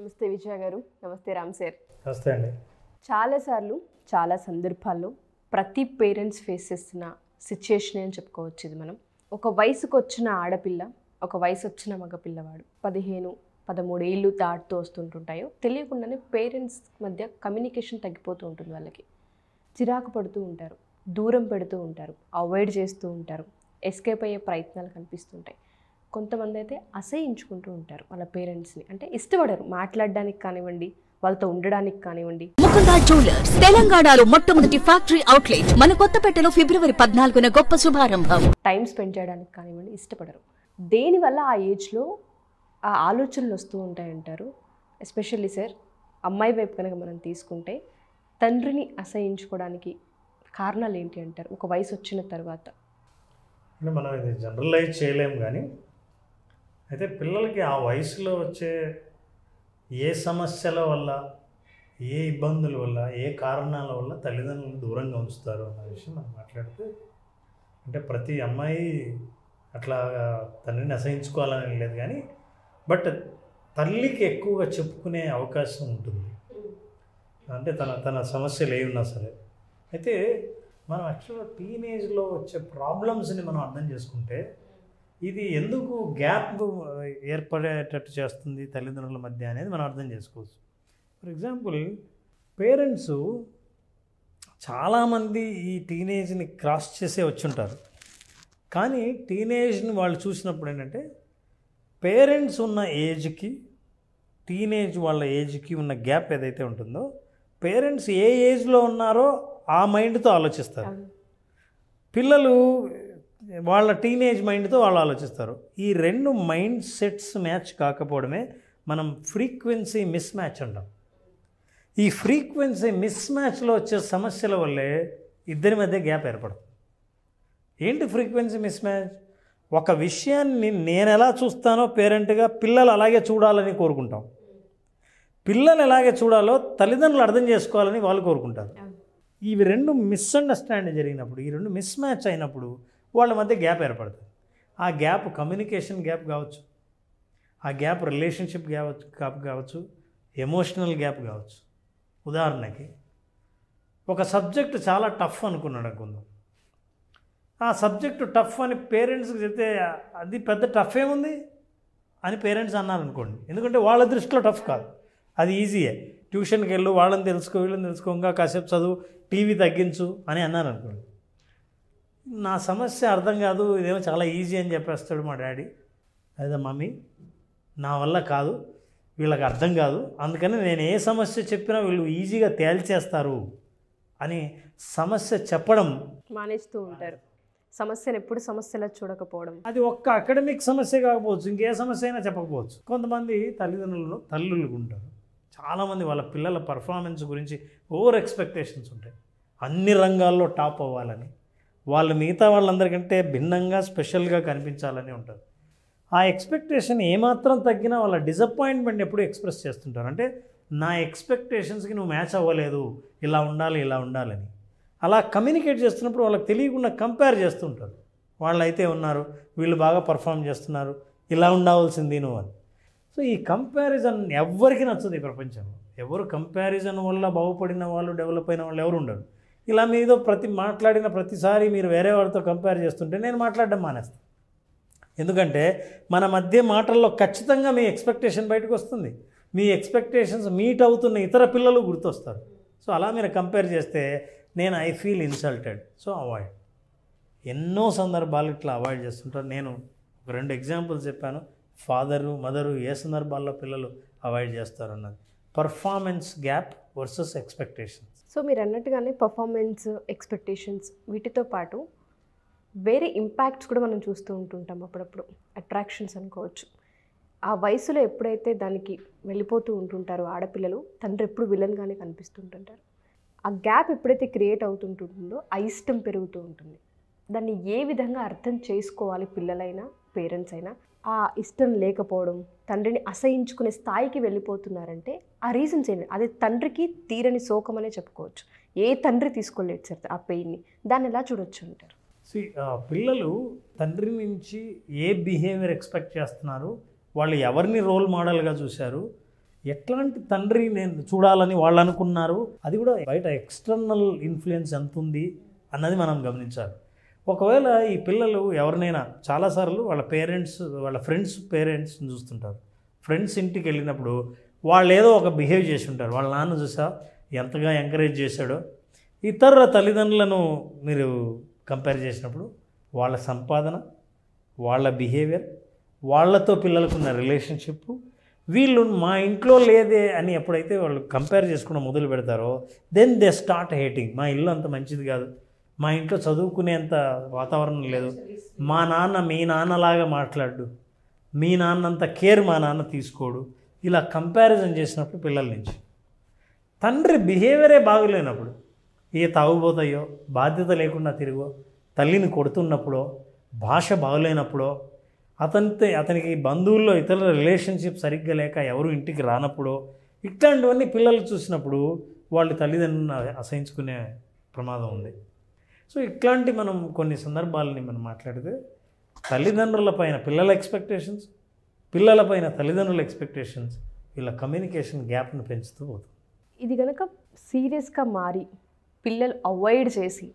నమస్తే విజయ గారు నమస్తే రామ్ సార్ నమస్తే అండి చాలాసార్లు చాలా సందర్భాల్లో ప్రతి పేరెంట్స్ ఫేస్ చేస్తున్న సిచ్యుయేషన్ అని చెప్పుకోవచ్చు ఇది మనం ఒక వయసుకు వచ్చిన ఆడపిల్ల ఒక వయసు వచ్చిన మగపిల్లవాడు పదిహేను పదమూడేళ్ళు దాటుతూ వస్తుంటుంటాయో తెలియకుండానే పేరెంట్స్ మధ్య కమ్యూనికేషన్ తగ్గిపోతూ ఉంటుంది వాళ్ళకి చిరాకు పడుతూ ఉంటారు దూరం పెడుతూ ఉంటారు అవాయిడ్ చేస్తూ ఉంటారు ఎస్కేప్ అయ్యే ప్రయత్నాలు కనిపిస్తుంటాయి కొంతమంది అయితే అసహించుకుంటూ ఉంటారు వాళ్ళ పేరెంట్స్ని అంటే ఇష్టపడరు మాట్లాడడానికి కానివ్వండి వాళ్ళతో ఉండడానికి కానివ్వండి ముకుంద జ్యువెలర్స్ తెలంగాణలో మొట్టమొదటి ఫ్యాక్టరీ అవుట్లెట్ మన కొత్తపేటలో ఫిబ్రవరి పద్నాలుగున గొప్ప శుభారంభం టైం స్పెండ్ చేయడానికి కానివ్వండి ఇష్టపడరు దేనివల్ల ఆ ఏజ్లో ఆ ఆలోచనలు వస్తూ ఉంటాయంటారు ఎస్పెషల్లీ సార్ అమ్మాయి వైపు కనుక మనం తీసుకుంటే తండ్రిని అసహించుకోవడానికి కారణాలు ఏంటి అంటారు ఒక వయసు వచ్చిన తర్వాత మనం ఇది జనరలైజ్ చేయలేము కానీ అయితే పిల్లలకి ఆ వయసులో వచ్చే ఏ సమస్యల వల్ల ఏ ఇబ్బందుల వల్ల ఏ కారణాల వల్ల తల్లిదండ్రులను దూరంగా ఉంచుతారు అన్న విషయం మనం మాట్లాడితే అంటే ప్రతి అమ్మాయి అట్లా తండ్రిని అసహించుకోవాలని లేదు కానీ బట్ తల్లికి ఎక్కువగా చెప్పుకునే అవకాశం ఉంటుంది అంటే తన తన సమస్యలు ఏ ఉన్నా సరే అయితే మనం యాక్చువల్గా టీనేజ్లో వచ్చే ప్రాబ్లమ్స్ని మనం అర్థం చేసుకుంటే ఇది ఎందుకు గ్యాప్ ఏర్పడేటట్టు చేస్తుంది తల్లిదండ్రుల మధ్య అనేది మనం అర్థం చేసుకోవచ్చు ఫర్ ఎగ్జాంపుల్ పేరెంట్స్ చాలామంది ఈ టీనేజ్ని క్రాస్ చేసే వచ్చుంటారు కానీ టీనేజ్ని వాళ్ళు చూసినప్పుడు ఏంటంటే పేరెంట్స్ ఉన్న ఏజ్కి టీనేజ్ వాళ్ళ ఏజ్కి ఉన్న గ్యాప్ ఏదైతే ఉంటుందో పేరెంట్స్ ఏ ఏజ్లో ఉన్నారో ఆ మైండ్తో ఆలోచిస్తారు పిల్లలు వాళ్ళ టీనేజ్ మైండ్తో వాళ్ళు ఆలోచిస్తారు ఈ రెండు మైండ్ సెట్స్ మ్యాచ్ కాకపోవడమే మనం ఫ్రీక్వెన్సీ మిస్ మ్యాచ్ అంటాం ఈ ఫ్రీక్వెన్సీ మిస్ మ్యాచ్లో వచ్చే సమస్యల వల్లే ఇద్దరి మధ్య గ్యాప్ ఏర్పడుతుంది ఏంటి ఫ్రీక్వెన్సీ మిస్ మ్యాచ్ ఒక విషయాన్ని నేను ఎలా చూస్తానో పేరెంట్గా పిల్లలు అలాగే చూడాలని కోరుకుంటాం పిల్లలు ఎలాగే చూడాలో తల్లిదండ్రులు అర్థం చేసుకోవాలని వాళ్ళు కోరుకుంటారు ఇవి రెండు మిస్అండర్స్టాండింగ్ జరిగినప్పుడు ఈ రెండు మిస్ మ్యాచ్ అయినప్పుడు వాళ్ళ మధ్య గ్యాప్ ఏర్పడుతుంది ఆ గ్యాప్ కమ్యూనికేషన్ గ్యాప్ కావచ్చు ఆ గ్యాప్ రిలేషన్షిప్ కావచ్చు గ్యాప్ కావచ్చు ఎమోషనల్ గ్యాప్ కావచ్చు ఉదాహరణకి ఒక సబ్జెక్ట్ చాలా టఫ్ అనుకున్నాడు అనుకుందాం ఆ సబ్జెక్టు టఫ్ అని పేరెంట్స్కి చెప్తే అది పెద్ద టఫ్ ఏముంది అని పేరెంట్స్ అన్నారు అనుకోండి ఎందుకంటే వాళ్ళ దృష్టిలో టఫ్ కాదు అది ఈజీయే ట్యూషన్కి వెళ్ళు వాళ్ళని తెలుసుకో వీళ్ళని తెలుసుకోగా కాసేపు చదువు టీవీ తగ్గించు అని అన్నారు అనుకోండి నా సమస్య అర్థం కాదు ఇదేమో చాలా ఈజీ అని చెప్పేస్తాడు మా డాడీ అదే మమ్మీ నా వల్ల కాదు వీళ్ళకి అర్థం కాదు అందుకని నేను ఏ సమస్య చెప్పినా వీళ్ళు ఈజీగా తేల్చేస్తారు అని సమస్య చెప్పడం మానేస్తూ ఉంటారు సమస్యను ఎప్పుడు సమస్యలా చూడకపోవడం అది ఒక్క అకాడమిక్ సమస్య కాకపోవచ్చు ఇంకే సమస్య అయినా చెప్పకపోవచ్చు కొంతమంది తల్లిదండ్రులు తల్లులు ఉంటారు చాలామంది వాళ్ళ పిల్లల పర్ఫార్మెన్స్ గురించి ఓవర్ ఎక్స్పెక్టేషన్స్ ఉంటాయి అన్ని రంగాల్లో టాప్ అవ్వాలని వాళ్ళు మిగతా వాళ్ళందరికంటే భిన్నంగా స్పెషల్గా కనిపించాలని ఉంటారు ఆ ఎక్స్పెక్టేషన్ ఏమాత్రం తగ్గినా వాళ్ళ డిసప్పాయింట్మెంట్ ఎప్పుడు ఎక్స్ప్రెస్ చేస్తుంటారు అంటే నా ఎక్స్పెక్టేషన్స్కి నువ్వు మ్యాచ్ అవ్వలేదు ఇలా ఉండాలి ఇలా ఉండాలని అలా కమ్యూనికేట్ చేస్తున్నప్పుడు వాళ్ళకి తెలియకుండా కంపేర్ చేస్తుంటారు వాళ్ళు అయితే ఉన్నారు వీళ్ళు బాగా పర్ఫామ్ చేస్తున్నారు ఇలా ఉండవలసింది నువ్వు అని సో ఈ కంపారిజన్ ఎవరికి నచ్చదు ఈ ప్రపంచంలో ఎవరు కంపారిజన్ వల్ల బాగుపడిన వాళ్ళు డెవలప్ అయిన వాళ్ళు ఎవరు ఉండరు ఇలా మీతో ప్రతి మాట్లాడిన ప్రతిసారి మీరు వేరే వారితో కంపేర్ చేస్తుంటే నేను మాట్లాడడం మానేస్తాను ఎందుకంటే మన మధ్య మాటల్లో ఖచ్చితంగా మీ ఎక్స్పెక్టేషన్ బయటకు వస్తుంది మీ ఎక్స్పెక్టేషన్స్ మీట్ అవుతున్న ఇతర పిల్లలు గుర్తొస్తారు సో అలా మీరు కంపేర్ చేస్తే నేను I feel insulted so avoid ఎన్నో సందర్భాలు ఇట్లా అవాయిడ్ చేస్తుంటారు నేను ఒక రెండు ఎగ్జాంపుల్స్ చెప్పాను ఫాదరు మదరు ఏ సందర్భాల్లో పిల్లలు అవాయిడ్ చేస్తారు అన్నది performance gap versus expectation so మీరు అన్నట్టుగానే పర్ఫార్మెన్స్ ఎక్స్పెక్టేషన్స్ వీటితో పాటు వేరే ఇంపాక్ట్స్ కూడా మనం చూస్తూ ఉంటుంటాం అప్పుడప్పుడు అట్రాక్షన్స్ అనుకోవచ్చు ఆ వయసులో ఎప్పుడైతే దానికి వెళ్ళిపోతూ ఉంటుంటారో ఆడపిల్లలు తండ్రి ఎప్పుడు విలన్గానే కనిపిస్తుంటుంటారు ఆ గ్యాప్ ఎప్పుడైతే క్రియేట్ ఆ ఇష్టం పెరుగుతూ ఉంటుంది దాన్ని ఏ విధంగా అర్థం చేసుకోవాలి పిల్లలైనా పేరెంట్స్ అయినా ఆ ఇష్టం లేకపోవడం తండ్రిని అసహించుకునే స్థాయికి వెళ్ళిపోతున్నారంటే ఆ రీజన్స్ ఏంటి అదే తండ్రికి తీరని శోకమనే చెప్పుకోవచ్చు ఏ తండ్రి తీసుకోలేదు సార్ ఆ పెయిన్ని దాన్ని ఎలా చూడొచ్చు అంటారు సి పిల్లలు తండ్రి నుంచి ఏ బిహేవియర్ ఎక్స్పెక్ట్ చేస్తున్నారు వాళ్ళు ఎవరిని రోల్ మోడల్గా చూశారు ఎట్లాంటి తండ్రి నేను చూడాలని వాళ్ళు అనుకున్నారు అది కూడా బయట ఎక్స్టర్నల్ ఇన్ఫ్లుయెన్స్ ఎంత ఉంది అన్నది మనం గమనించాలి ఒకవేళ ఈ పిల్లలు ఎవరినైనా చాలాసార్లు వాళ్ళ పేరెంట్స్ వాళ్ళ ఫ్రెండ్స్ పేరెంట్స్ని చూస్తుంటారు ఫ్రెండ్స్ ఇంటికి వెళ్ళినప్పుడు వాళ్ళు ఏదో ఒక బిహేవ్ చేసి ఉంటారు వాళ్ళ నాన్న చూసా ఎంతగా ఎంకరేజ్ చేశాడో ఇతర తల్లిదండ్రులను మీరు కంపేర్ చేసినప్పుడు వాళ్ళ సంపాదన వాళ్ళ బిహేవియర్ వాళ్ళతో పిల్లలకున్న రిలేషన్షిప్ వీళ్ళు మా ఇంట్లో లేదే అని ఎప్పుడైతే వాళ్ళు కంపేర్ చేసుకున్న మొదలు పెడతారో దెన్ దే స్టార్ట్ హేటింగ్ మా ఇల్లు అంత మంచిది కాదు మా ఇంట్లో చదువుకునేంత వాతావరణం లేదు మా నాన్న మీ నాన్నలాగా మాట్లాడు మీ నాన్నంత కేర్ మా నాన్న తీసుకోడు ఇలా కంపారిజన్ చేసినప్పుడు పిల్లల నుంచి తండ్రి బిహేవియరే బాగలేనప్పుడు ఏ తాగుబోతాయో బాధ్యత లేకుండా తిరుగో తల్లిని కొడుతున్నప్పుడో భాష బాగలేనప్పుడో అతనితో అతనికి బంధువుల్లో ఇతరుల రిలేషన్షిప్ సరిగ్గా లేక ఎవరు ఇంటికి రానప్పుడో ఇట్లాంటివన్నీ పిల్లలు చూసినప్పుడు వాళ్ళు తల్లిదండ్రులను అసహించుకునే ప్రమాదం ఉంది సో ఇట్లాంటి మనం కొన్ని సందర్భాలని మనం మాట్లాడితే తల్లిదండ్రుల పైన పిల్లల ఎక్స్పెక్టేషన్స్ పిల్లలపైన తల్లిదండ్రుల ఎక్స్పెక్టేషన్స్ వీళ్ళ కమ్యూనికేషన్ గ్యాప్ను పెంచుతూ పోతుంది ఇది కనుక సీరియస్గా మారి పిల్లలు అవాయిడ్ చేసి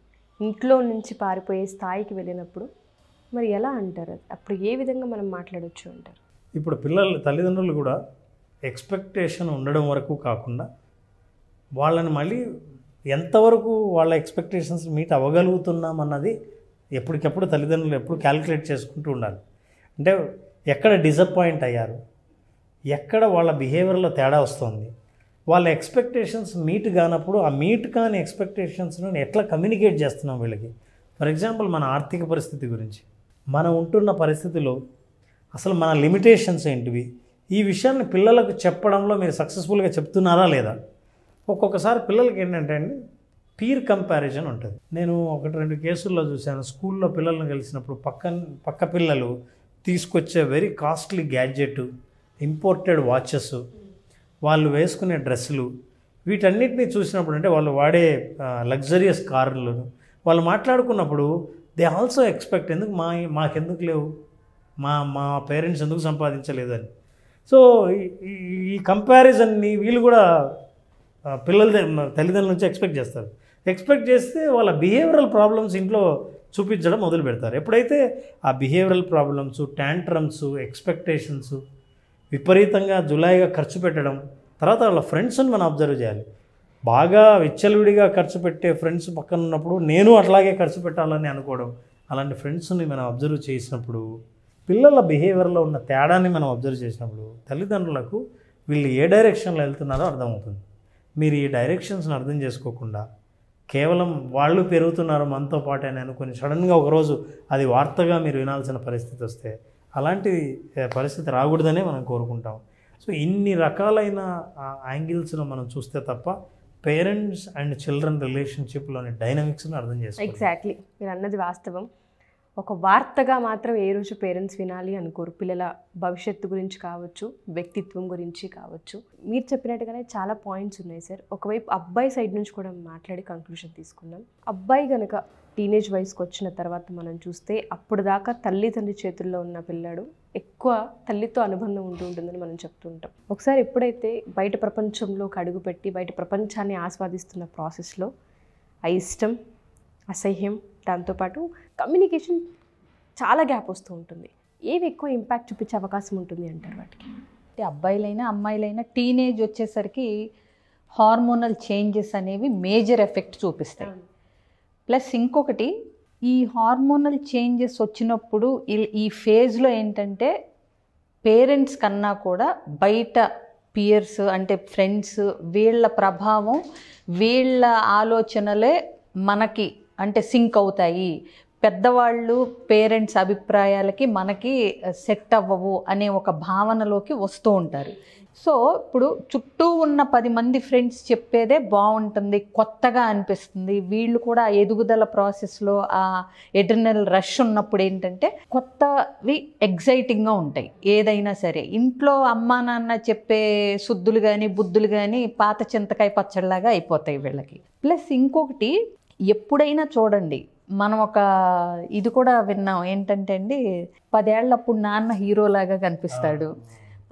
ఇంట్లో నుంచి పారిపోయే స్థాయికి వెళ్ళినప్పుడు మరి ఎలా అంటారు అప్పుడు ఏ విధంగా మనం మాట్లాడవచ్చు అంటారు ఇప్పుడు పిల్లలు తల్లిదండ్రులు కూడా ఎక్స్పెక్టేషన్ ఉండడం వరకు కాకుండా వాళ్ళని మళ్ళీ ఎంతవరకు వాళ్ళ ఎక్స్పెక్టేషన్స్ మీట్ అవ్వగలుగుతున్నాం అన్నది ఎప్పటికెప్పుడు తల్లిదండ్రులు ఎప్పుడు క్యాలిక్యులేట్ చేసుకుంటూ ఉండాలి అంటే ఎక్కడ డిసప్పాయింట్ అయ్యారు ఎక్కడ వాళ్ళ బిహేవియర్లో తేడా వస్తుంది వాళ్ళ ఎక్స్పెక్టేషన్స్ మీట్ కానప్పుడు ఆ మీట్ కాని ఎక్స్పెక్టేషన్స్ను ఎట్లా కమ్యూనికేట్ చేస్తున్నాం వీళ్ళకి ఫర్ ఎగ్జాంపుల్ మన ఆర్థిక పరిస్థితి గురించి మనం ఉంటున్న పరిస్థితిలో అసలు మన లిమిటేషన్స్ ఏంటివి ఈ విషయాన్ని పిల్లలకు చెప్పడంలో మీరు సక్సెస్ఫుల్గా చెప్తున్నారా లేదా ఒక్కొక్కసారి పిల్లలకి ఏంటంటే అండి పీర్ కంపారిజన్ ఉంటుంది నేను ఒకటి రెండు కేసుల్లో చూశాను స్కూల్లో పిల్లలను కలిసినప్పుడు పక్క పక్క పిల్లలు తీసుకొచ్చే very costly gadget imported watches వాళ్ళు వేసుకునే డ్రెస్సులు వీటన్నిటిని చూసినప్పుడు అంటే వాళ్ళు వాడే లగ్జరియస్ కార్లు వాళ్ళు మాట్లాడుకున్నప్పుడు దే ఆల్సో ఎక్స్పెక్ట్ ఎందుకు మా మాకెందుకు లేవు మా మా పేరెంట్స్ ఎందుకు సంపాదించలేదని సో ఈ కంపారిజన్ని వీళ్ళు కూడా పిల్లల తల్లిదండ్రుల నుంచి ఎక్స్పెక్ట్ చేస్తారు ఎక్స్పెక్ట్ చేస్తే వాళ్ళ బిహేవియరల్ ప్రాబ్లమ్స్ ఇంట్లో చూపించడం మొదలు పెడతారు ఎప్పుడైతే ఆ బిహేవియరల్ ప్రాబ్లమ్స్ ట్యాంట్రమ్స్ ఎక్స్పెక్టేషన్స్ విపరీతంగా జులాయిగా ఖర్చు పెట్టడం తర్వాత వాళ్ళ ఫ్రెండ్స్ని మనం అబ్జర్వ్ చేయాలి బాగా విచ్చలవిడిగా ఖర్చు పెట్టే ఫ్రెండ్స్ పక్కన ఉన్నప్పుడు నేను అట్లాగే ఖర్చు పెట్టాలని అనుకోవడం అలాంటి ఫ్రెండ్స్ని మనం అబ్జర్వ్ చేసినప్పుడు పిల్లల బిహేవియర్లో ఉన్న తేడాని మనం అబ్జర్వ్ చేసినప్పుడు తల్లిదండ్రులకు వీళ్ళు ఏ డైరెక్షన్లో వెళ్తున్నారో అర్థమవుతుంది మీరు ఈ డైరెక్షన్స్ని అర్థం చేసుకోకుండా కేవలం వాళ్ళు పెరుగుతున్నారు మనతో పాటు అని అనుకుని సడన్గా ఒకరోజు అది వార్తగా మీరు వినాల్సిన పరిస్థితి వస్తే అలాంటి పరిస్థితి రాకూడదనే మనం కోరుకుంటాం సో ఇన్ని రకాలైన యాంగిల్స్ను మనం చూస్తే తప్ప పేరెంట్స్ అండ్ చిల్డ్రన్ రిలేషన్షిప్లోని డైనమిక్స్ని అర్థం చేస్తాం ఎగ్జాక్ట్లీ మీరు అన్నది వాస్తవం ఒక వార్తగా మాత్రం ఏ రోజు పేరెంట్స్ వినాలి అనుకోరు పిల్లల భవిష్యత్తు గురించి కావచ్చు వ్యక్తిత్వం గురించి కావచ్చు మీరు చెప్పినట్టుగానే చాలా పాయింట్స్ ఉన్నాయి సార్ ఒకవైపు అబ్బాయి సైడ్ నుంచి కూడా మాట్లాడి కంక్లూషన్ తీసుకున్నాం అబ్బాయి కనుక టీనేజ్ వయసుకు వచ్చిన తర్వాత మనం చూస్తే అప్పుడు దాకా తల్లిదండ్రి చేతుల్లో ఉన్న పిల్లాడు ఎక్కువ తల్లితో అనుబంధం ఉంటూ ఉంటుందని మనం చెప్తుంటాం ఒకసారి ఎప్పుడైతే బయట ప్రపంచంలోకి పెట్టి బయట ప్రపంచాన్ని ఆస్వాదిస్తున్న ప్రాసెస్లో అయిష్టం అసహ్యం దాంతోపాటు కమ్యూనికేషన్ చాలా గ్యాప్ వస్తూ ఉంటుంది ఏవి ఎక్కువ ఇంపాక్ట్ చూపించే అవకాశం ఉంటుంది అంటారు వాటికి అంటే అబ్బాయిలైనా అమ్మాయిలైనా టీనేజ్ వచ్చేసరికి హార్మోనల్ చేంజెస్ అనేవి మేజర్ ఎఫెక్ట్ చూపిస్తాయి ప్లస్ ఇంకొకటి ఈ హార్మోనల్ చేంజెస్ వచ్చినప్పుడు ఈ ఫేజ్లో ఏంటంటే పేరెంట్స్ కన్నా కూడా బయట పియర్స్ అంటే ఫ్రెండ్స్ వీళ్ళ ప్రభావం వీళ్ళ ఆలోచనలే మనకి అంటే సింక్ అవుతాయి పెద్దవాళ్ళు పేరెంట్స్ అభిప్రాయాలకి మనకి సెట్ అవ్వవు అనే ఒక భావనలోకి వస్తూ ఉంటారు సో ఇప్పుడు చుట్టూ ఉన్న పది మంది ఫ్రెండ్స్ చెప్పేదే బాగుంటుంది కొత్తగా అనిపిస్తుంది వీళ్ళు కూడా ఎదుగుదల ప్రాసెస్లో ఆ ఎటర్నల్ రష్ ఉన్నప్పుడు ఏంటంటే కొత్తవి ఎగ్జైటింగ్గా ఉంటాయి ఏదైనా సరే ఇంట్లో అమ్మా నాన్న చెప్పే శుద్ధులు కానీ బుద్ధులు కానీ పాత చింతకాయ పచ్చడిలాగా అయిపోతాయి వీళ్ళకి ప్లస్ ఇంకొకటి ఎప్పుడైనా చూడండి మనం ఒక ఇది కూడా విన్నాం ఏంటంటే అండి పదేళ్ళప్పుడు నాన్న హీరోలాగా కనిపిస్తాడు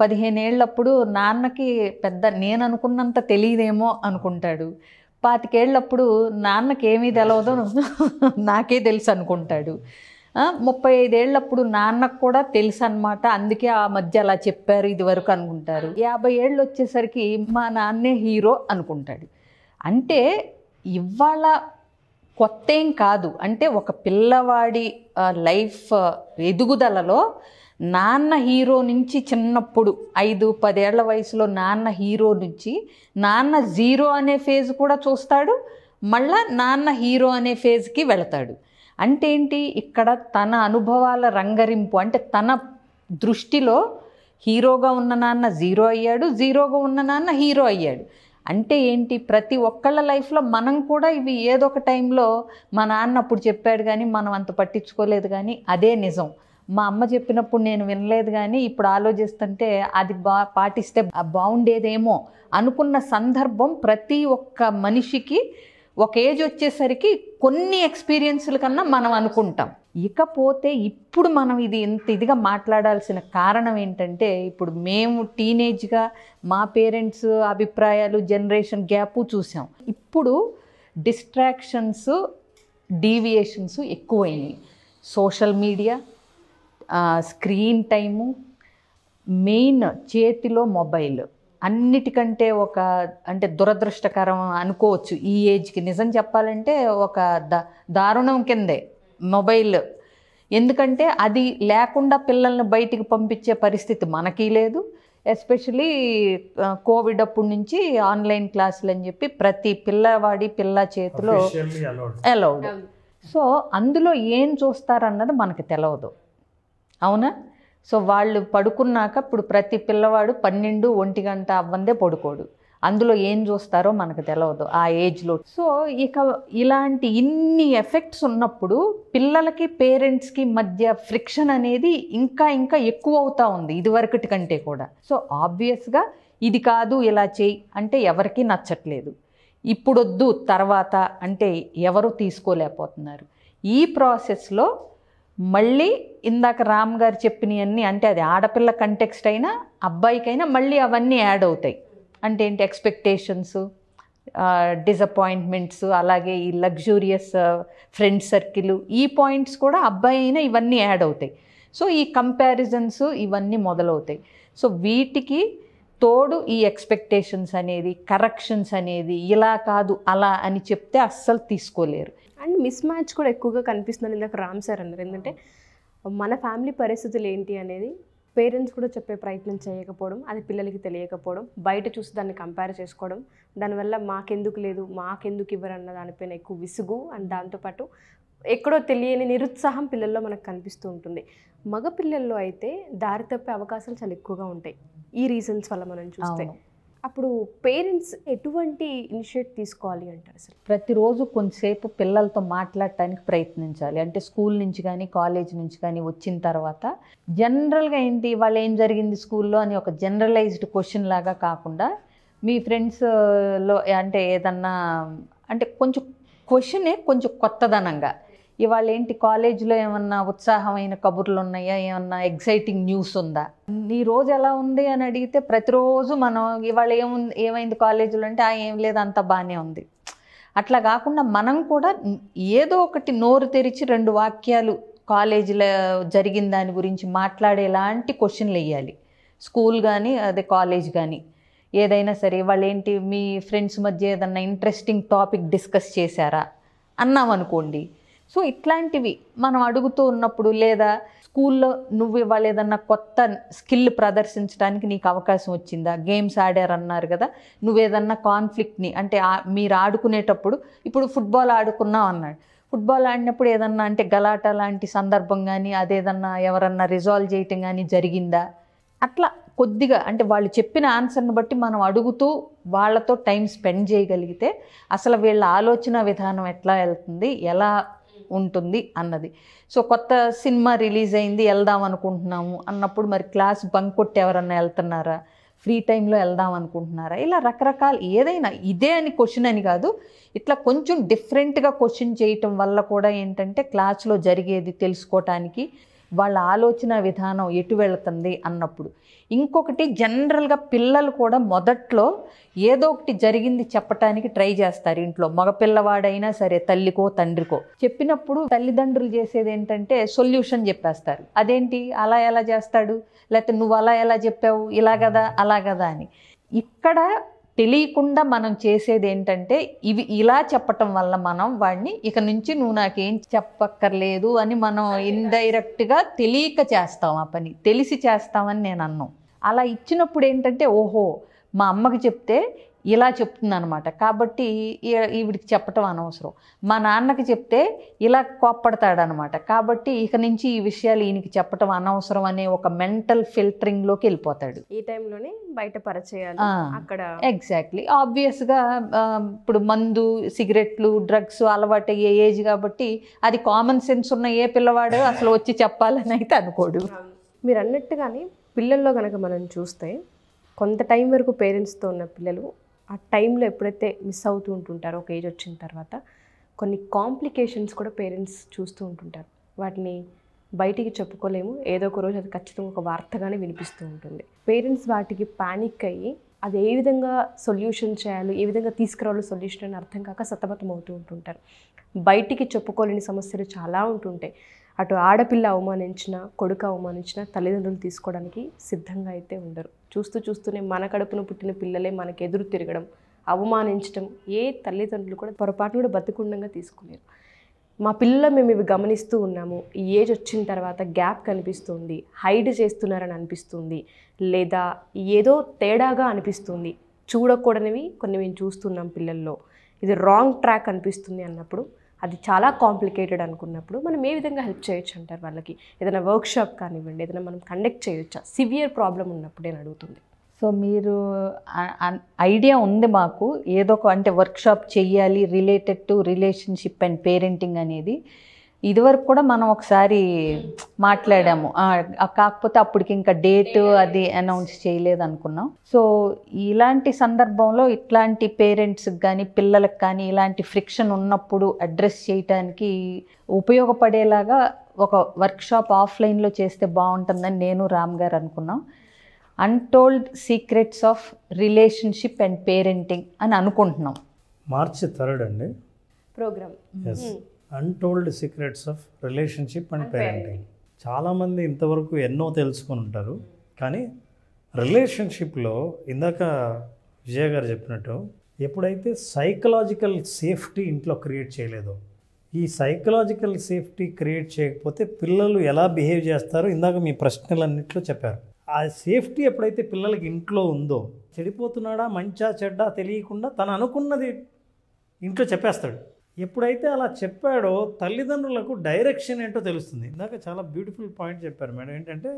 పదిహేను ఏళ్ళప్పుడు నాన్నకి పెద్ద నేను అనుకున్నంత తెలియదేమో అనుకుంటాడు పాతికేళ్ళప్పుడు నాన్నకి ఏమీ తెలవదో నాకే తెలుసు అనుకుంటాడు ముప్పై ఐదేళ్ళప్పుడు నాన్నకు కూడా తెలుసు అనమాట అందుకే ఆ మధ్య అలా చెప్పారు ఇది వరకు అనుకుంటారు యాభై ఏళ్ళు వచ్చేసరికి మా నాన్నే హీరో అనుకుంటాడు అంటే ఇవాళ కొత్త ఏం కాదు అంటే ఒక పిల్లవాడి లైఫ్ ఎదుగుదలలో నాన్న హీరో నుంచి చిన్నప్పుడు ఐదు పదేళ్ల వయసులో నాన్న హీరో నుంచి నాన్న జీరో అనే ఫేజ్ కూడా చూస్తాడు మళ్ళా నాన్న హీరో అనే ఫేజ్కి వెళతాడు అంటే ఏంటి ఇక్కడ తన అనుభవాల రంగరింపు అంటే తన దృష్టిలో హీరోగా ఉన్న నాన్న జీరో అయ్యాడు జీరోగా ఉన్న నాన్న హీరో అయ్యాడు అంటే ఏంటి ప్రతి ఒక్కళ్ళ లైఫ్లో మనం కూడా ఇవి ఏదో ఒక టైంలో మా నాన్న అప్పుడు చెప్పాడు కానీ మనం అంత పట్టించుకోలేదు కానీ అదే నిజం మా అమ్మ చెప్పినప్పుడు నేను వినలేదు కానీ ఇప్పుడు ఆలోచిస్తుంటే అది బా పాటిస్తే బాగుండేదేమో అనుకున్న సందర్భం ప్రతి ఒక్క మనిషికి ఒక ఏజ్ వచ్చేసరికి కొన్ని ఎక్స్పీరియన్స్ల కన్నా మనం అనుకుంటాం ఇకపోతే ఇప్పుడు మనం ఇది ఇంత ఇదిగా మాట్లాడాల్సిన కారణం ఏంటంటే ఇప్పుడు మేము టీనేజ్గా మా పేరెంట్స్ అభిప్రాయాలు జనరేషన్ గ్యాప్ చూసాం ఇప్పుడు డిస్ట్రాక్షన్స్ డీవియేషన్స్ ఎక్కువైనాయి social media screen time main చేతిలో మొబైల్ అన్నిటికంటే ఒక అంటే దురదృష్టకరం అనుకోవచ్చు ఈ ఏజ్కి నిజం చెప్పాలంటే ఒక ద దారుణం కిందే మొబైల్ ఎందుకంటే అది లేకుండా పిల్లల్ని బయటికి పంపించే పరిస్థితి మనకి లేదు ఎస్పెషలీ కోవిడ్ అప్పటి నుంచి ఆన్లైన్ క్లాసులు అని చెప్పి ప్రతి పిల్లవాడి పిల్ల చేతిలో అలౌడ్ సో అందులో ఏం చూస్తారన్నది మనకు తెలియదు అవునా సో వాళ్ళు పడుకున్నాక ఇప్పుడు ప్రతి పిల్లవాడు పన్నెండు ఒంటి గంట అవ్వందే పడుకోడు అందులో ఏం చూస్తారో మనకు తెలియదు ఆ ఏజ్లో సో ఇక ఇలాంటి ఇన్ని ఎఫెక్ట్స్ ఉన్నప్పుడు పిల్లలకి పేరెంట్స్కి మధ్య ఫ్రిక్షన్ అనేది ఇంకా ఇంకా ఎక్కువ అవుతూ ఉంది ఇదివరకటి కంటే కూడా సో ఆబ్వియస్గా ఇది కాదు ఇలా చేయి అంటే ఎవరికీ నచ్చట్లేదు ఇప్పుడొద్దు తర్వాత అంటే ఎవరు తీసుకోలేకపోతున్నారు ఈ ప్రాసెస్లో మళ్ళీ ఇందాక రామ్ గారు చెప్పినవన్నీ అంటే అది ఆడపిల్ల కంటెక్స్ట్ అయినా అబ్బాయికైనా మళ్ళీ అవన్నీ యాడ్ అవుతాయి అంటే ఏంటి ఎక్స్పెక్టేషన్స్ డిసప్పాయింట్మెంట్స్ అలాగే ఈ లగ్జూరియస్ ఫ్రెండ్ సర్కిల్ ఈ పాయింట్స్ కూడా అబ్బాయి అయినా ఇవన్నీ యాడ్ అవుతాయి సో ఈ కంపారిజన్స్ ఇవన్నీ మొదలవుతాయి సో వీటికి తోడు ఈ ఎక్స్పెక్టేషన్స్ అనేది కరెక్షన్స్ అనేది ఇలా కాదు అలా అని చెప్తే అస్సలు తీసుకోలేరు అండ్ మిస్ మ్యాచ్ కూడా ఎక్కువగా కనిపిస్తుంది ఇందాక రామ్ సార్ అన్నారు ఏంటంటే మన ఫ్యామిలీ పరిస్థితులు ఏంటి అనేది పేరెంట్స్ కూడా చెప్పే ప్రయత్నం చేయకపోవడం అది పిల్లలకి తెలియకపోవడం బయట చూసి దాన్ని కంపేర్ చేసుకోవడం దానివల్ల మాకెందుకు లేదు మాకెందుకు ఇవ్వరన్న దానిపైన ఎక్కువ విసుగు అండ్ దాంతోపాటు ఎక్కడో తెలియని నిరుత్సాహం పిల్లల్లో మనకు కనిపిస్తూ ఉంటుంది మగ పిల్లల్లో అయితే దారి తప్పే అవకాశాలు చాలా ఎక్కువగా ఉంటాయి ఈ రీజన్స్ వల్ల మనం చూస్తే అప్పుడు పేరెంట్స్ ఎటువంటి ఇనిషియేట్ తీసుకోవాలి అంటారు అసలు ప్రతిరోజు కొంతసేపు పిల్లలతో మాట్లాడటానికి ప్రయత్నించాలి అంటే స్కూల్ నుంచి కానీ కాలేజ్ నుంచి కానీ వచ్చిన తర్వాత జనరల్గా ఏంటి వాళ్ళు ఏం జరిగింది స్కూల్లో అని ఒక జనరలైజ్డ్ క్వశ్చన్ లాగా కాకుండా మీ ఫ్రెండ్స్లో అంటే ఏదన్నా అంటే కొంచెం క్వశ్చనే కొంచెం కొత్తదనంగా ఇవాళ ఏంటి కాలేజీలో ఏమన్నా ఉత్సాహమైన కబుర్లు ఉన్నాయా ఏమన్నా ఎగ్జైటింగ్ న్యూస్ ఉందా నీ రోజు ఎలా ఉంది అని అడిగితే ప్రతిరోజు మనం ఇవాళ ఏముంది ఏమైంది కాలేజీలో అంటే ఆ ఏం లేదు అంత బాగానే ఉంది అట్లా కాకుండా మనం కూడా ఏదో ఒకటి నోరు తెరిచి రెండు వాక్యాలు కాలేజీలో జరిగిన దాని గురించి మాట్లాడేలాంటి క్వశ్చన్లు వేయాలి స్కూల్ కానీ అదే కాలేజ్ కానీ ఏదైనా సరే వాళ్ళేంటి మీ ఫ్రెండ్స్ మధ్య ఏదన్నా ఇంట్రెస్టింగ్ టాపిక్ డిస్కస్ చేశారా అన్నామనుకోండి సో ఇట్లాంటివి మనం అడుగుతూ ఉన్నప్పుడు లేదా స్కూల్లో నువ్వు ఇవాళ కొత్త స్కిల్ ప్రదర్శించడానికి నీకు అవకాశం వచ్చిందా గేమ్స్ ఆడారన్నారు కదా నువ్వేదన్నా కాన్ఫ్లిక్ట్ని అంటే మీరు ఆడుకునేటప్పుడు ఇప్పుడు ఫుట్బాల్ ఆడుకున్నావు అన్నాడు ఫుట్బాల్ ఆడినప్పుడు ఏదన్నా అంటే గలాట లాంటి సందర్భం కానీ అదేదన్నా ఎవరన్నా రిజాల్వ్ చేయటం కానీ జరిగిందా అట్లా కొద్దిగా అంటే వాళ్ళు చెప్పిన ఆన్సర్ని బట్టి మనం అడుగుతూ వాళ్ళతో టైం స్పెండ్ చేయగలిగితే అసలు వీళ్ళ ఆలోచన విధానం ఎట్లా వెళ్తుంది ఎలా ఉంటుంది అన్నది సో కొత్త సినిమా రిలీజ్ అయింది వెళ్దాం అనుకుంటున్నాము అన్నప్పుడు మరి క్లాస్ బంక్ కొట్టి ఎవరన్నా వెళ్తున్నారా ఫ్రీ టైంలో వెళ్దాం అనుకుంటున్నారా ఇలా రకరకాల ఏదైనా ఇదే అని క్వశ్చన్ అని కాదు ఇట్లా కొంచెం డిఫరెంట్గా క్వశ్చన్ చేయటం వల్ల కూడా ఏంటంటే క్లాస్లో జరిగేది తెలుసుకోవటానికి వాళ్ళ ఆలోచన విధానం ఎటు వెళుతుంది అన్నప్పుడు ఇంకొకటి జనరల్గా పిల్లలు కూడా మొదట్లో ఏదో ఒకటి జరిగింది చెప్పటానికి ట్రై చేస్తారు ఇంట్లో మగపిల్లవాడైనా సరే తల్లికో తండ్రికో చెప్పినప్పుడు తల్లిదండ్రులు చేసేది ఏంటంటే సొల్యూషన్ చెప్పేస్తారు అదేంటి అలా ఎలా చేస్తాడు లేకపోతే నువ్వు అలా ఎలా చెప్పావు ఇలా కదా అలా కదా అని ఇక్కడ తెలియకుండా మనం చేసేది ఏంటంటే ఇవి ఇలా చెప్పటం వల్ల మనం వాడిని ఇక నుంచి నువ్వు నాకేం చెప్పక్కర్లేదు అని మనం ఇండైరెక్ట్గా తెలియక చేస్తాం ఆ పని తెలిసి చేస్తామని నేను అన్నాను అలా ఇచ్చినప్పుడు ఏంటంటే ఓహో మా అమ్మకి చెప్తే ఇలా చెప్తుందనమాట కాబట్టి ఈవిడికి చెప్పటం అనవసరం మా నాన్నకి చెప్తే ఇలా కోప్పడతాడనమాట కాబట్టి ఇక నుంచి ఈ విషయాలు ఈయనకి చెప్పటం అనవసరం అనే ఒక మెంటల్ ఫిల్టరింగ్లోకి వెళ్ళిపోతాడు ఈ టైంలోనే బయట పరిచయాలు అక్కడ ఎగ్జాక్ట్లీ ఆబ్వియస్గా ఇప్పుడు మందు సిగరెట్లు డ్రగ్స్ అలవాటు అయ్యే ఏజ్ కాబట్టి అది కామన్ సెన్స్ ఉన్న ఏ పిల్లవాడు అసలు వచ్చి చెప్పాలని అయితే అనుకోడు మీరు అన్నట్టుగానే పిల్లల్లో కనుక మనం చూస్తే కొంత టైం వరకు పేరెంట్స్తో ఉన్న పిల్లలు ఆ టైంలో ఎప్పుడైతే మిస్ అవుతూ ఉంటుంటారో ఒక ఏజ్ వచ్చిన తర్వాత కొన్ని కాంప్లికేషన్స్ కూడా పేరెంట్స్ చూస్తూ ఉంటుంటారు వాటిని బయటికి చెప్పుకోలేము ఏదో ఒక రోజు అది ఖచ్చితంగా ఒక వార్తగానే వినిపిస్తూ ఉంటుంది పేరెంట్స్ వాటికి పానిక్ అయ్యి అది ఏ విధంగా సొల్యూషన్ చేయాలి ఏ విధంగా తీసుకురావాలో సొల్యూషన్ అని అర్థం కాక సతమతం అవుతూ ఉంటుంటారు బయటికి చెప్పుకోలేని సమస్యలు చాలా ఉంటుంటాయి అటు ఆడపిల్ల అవమానించిన కొడుకు అవమానించిన తల్లిదండ్రులు తీసుకోవడానికి సిద్ధంగా అయితే ఉండరు చూస్తూ చూస్తూనే మన కడుపున పుట్టిన పిల్లలే మనకు ఎదురు తిరగడం అవమానించడం ఏ తల్లిదండ్రులు కూడా పొరపాటును కూడా బతికుండంగా తీసుకునేరు మా పిల్లలు మేము ఇవి గమనిస్తూ ఉన్నాము ఈ ఏజ్ వచ్చిన తర్వాత గ్యాప్ కనిపిస్తుంది హైడ్ చేస్తున్నారని అనిపిస్తుంది లేదా ఏదో తేడాగా అనిపిస్తుంది చూడకూడనివి కొన్ని మేము చూస్తున్నాం పిల్లల్లో ఇది రాంగ్ ట్రాక్ అనిపిస్తుంది అన్నప్పుడు అది చాలా కాంప్లికేటెడ్ అనుకున్నప్పుడు మనం ఏ విధంగా హెల్ప్ చేయొచ్చు అంటారు వాళ్ళకి ఏదైనా వర్క్షాప్ కానివ్వండి ఏదైనా మనం కండక్ట్ చేయొచ్చా సివియర్ ప్రాబ్లం ఉన్నప్పుడు నేను అడుగుతుంది సో మీరు ఐడియా ఉంది మాకు ఏదో ఒక అంటే వర్క్షాప్ చేయాలి related to relationship and parenting అనేది ఇదివరకు కూడా మనం ఒకసారి మాట్లాడాము కాకపోతే అప్పటికి ఇంకా డేట్ అది అనౌన్స్ చేయలేదు అనుకున్నాం సో ఇలాంటి సందర్భంలో ఇట్లాంటి పేరెంట్స్కి కానీ పిల్లలకు కానీ ఇలాంటి ఫ్రిక్షన్ ఉన్నప్పుడు అడ్రస్ చేయటానికి ఉపయోగపడేలాగా ఒక వర్క్షాప్ ఆఫ్లైన్లో చేస్తే బాగుంటుందని నేను రామ్ గారు అనుకున్నాం untold secrets of relationship and parenting అని అనుకుంటున్నాం మార్చి థర్డ్ అండి program untold secrets of relationship and parenting చాలామంది ఇంతవరకు ఎన్నో తెలుసుకొని ఉంటారు కానీ రిలేషన్షిప్లో ఇందాక విజయ్ గారు చెప్పినట్టు ఎప్పుడైతే సైకలాజికల్ సేఫ్టీ ఇంట్లో క్రియేట్ చేయలేదో ఈ సైకలాజికల్ సేఫ్టీ క్రియేట్ చేయకపోతే పిల్లలు ఎలా బిహేవ్ చేస్తారో ఇందాక మీ ప్రశ్నలన్నింటిలో చెప్పారు ఆ సేఫ్టీ ఎప్పుడైతే పిల్లలకి ఇంట్లో ఉందో చెడిపోతున్నాడా మంచా చెడ్డా తెలియకుండా తను అనుకున్నది ఇంట్లో చెప్పేస్తాడు ఎప్పుడైతే అలా చెప్పాడో తల్లిదండ్రులకు డైరెక్షన్ ఏంటో తెలుస్తుంది ఇందాక చాలా బ్యూటిఫుల్ పాయింట్ చెప్పారు మేడం ఏంటంటే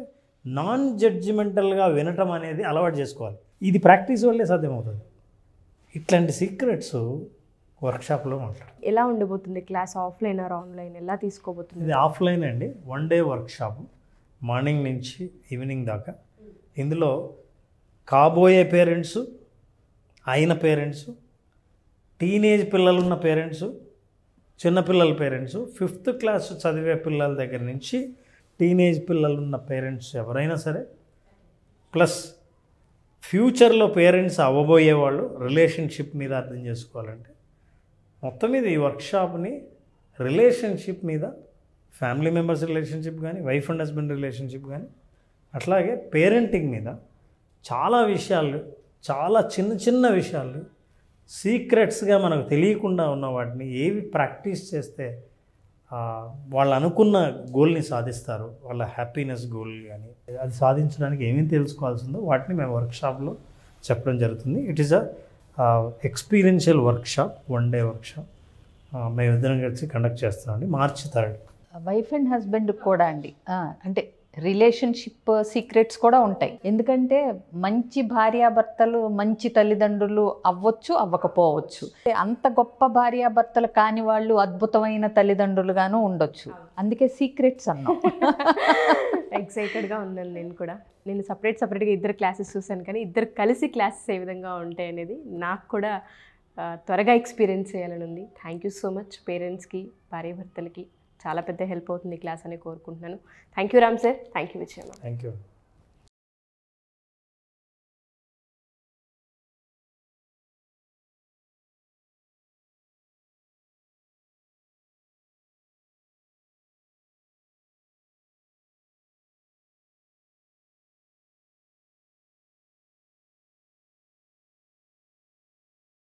నాన్ జడ్జిమెంటల్గా వినటం అనేది అలవాటు చేసుకోవాలి ఇది ప్రాక్టీస్ వల్లే సాధ్యమవుతుంది ఇట్లాంటి సీక్రెట్స్ వర్క్షాప్లో మాట్లాడు ఎలా ఉండబోతుంది క్లాస్ ఆఫ్లైన్ ఆర్ ఆన్లైన్ ఎలా తీసుకోబోతుంది ఇది ఆఫ్లైన్ అండి వన్ డే వర్క్షాప్ మార్నింగ్ నుంచి ఈవినింగ్ దాకా ఇందులో కాబోయే పేరెంట్స్ అయిన పేరెంట్స్ టీనేజ్ పిల్లలు ఉన్న పేరెంట్స్ చిన్నపిల్లల పేరెంట్స్ ఫిఫ్త్ క్లాస్ చదివే పిల్లల దగ్గర నుంచి టీనేజ్ పిల్లలు ఉన్న పేరెంట్స్ ఎవరైనా సరే ప్లస్ ఫ్యూచర్లో పేరెంట్స్ అవ్వబోయే వాళ్ళు రిలేషన్షిప్ మీద అర్థం చేసుకోవాలంటే మొత్తం మీద ఈ వర్క్షాప్ని రిలేషన్షిప్ మీద ఫ్యామిలీ మెంబర్స్ రిలేషన్షిప్ కానీ వైఫ్ అండ్ హస్బెండ్ రిలేషన్షిప్ కానీ అట్లాగే పేరెంటింగ్ మీద చాలా విషయాలు చాలా చిన్న చిన్న విషయాలు సీక్రెట్స్గా మనకు తెలియకుండా ఉన్న వాటిని ఏవి ప్రాక్టీస్ చేస్తే వాళ్ళు అనుకున్న గోల్ని సాధిస్తారు వాళ్ళ హ్యాపీనెస్ గోల్ కానీ అది సాధించడానికి ఏమేమి తెలుసుకోవాల్సిందో వాటిని మేము వర్క్షాప్లో చెప్పడం జరుగుతుంది it is a experiential workshop one day workshop మేము ఇద్దరం కలిసి కండక్ట్ చేస్తామండి March third wife and husband కూడా అండి అంటే రిలేషన్షిప్ సీక్రెట్స్ కూడా ఉంటాయి ఎందుకంటే మంచి భార్యాభర్తలు మంచి తల్లిదండ్రులు అవ్వచ్చు అవ్వకపోవచ్చు అంత గొప్ప భార్యాభర్తలు కాని వాళ్ళు అద్భుతమైన తల్లిదండ్రులుగాను ఉండొచ్చు అందుకే సీక్రెట్స్ అన్నాం ఎక్సైటెడ్గా ఉన్నాను నేను కూడా నేను సపరేట్ సపరేట్గా ఇద్దరు క్లాసెస్ చూశాను కానీ ఇద్దరు కలిసి క్లాసెస్ ఏ విధంగా ఉంటాయి అనేది నాకు కూడా త్వరగా ఎక్స్పీరియన్స్ చేయాలని ఉంది థ్యాంక్ యూ సో మచ్ పేరెంట్స్కి భార్యాభర్తలకి చాలా పెద్ద హెల్ప్ అవుతుంది క్లాస్ అని కోరుకుంటున్నాను thank you Ram sir thank you Vijayamma thank you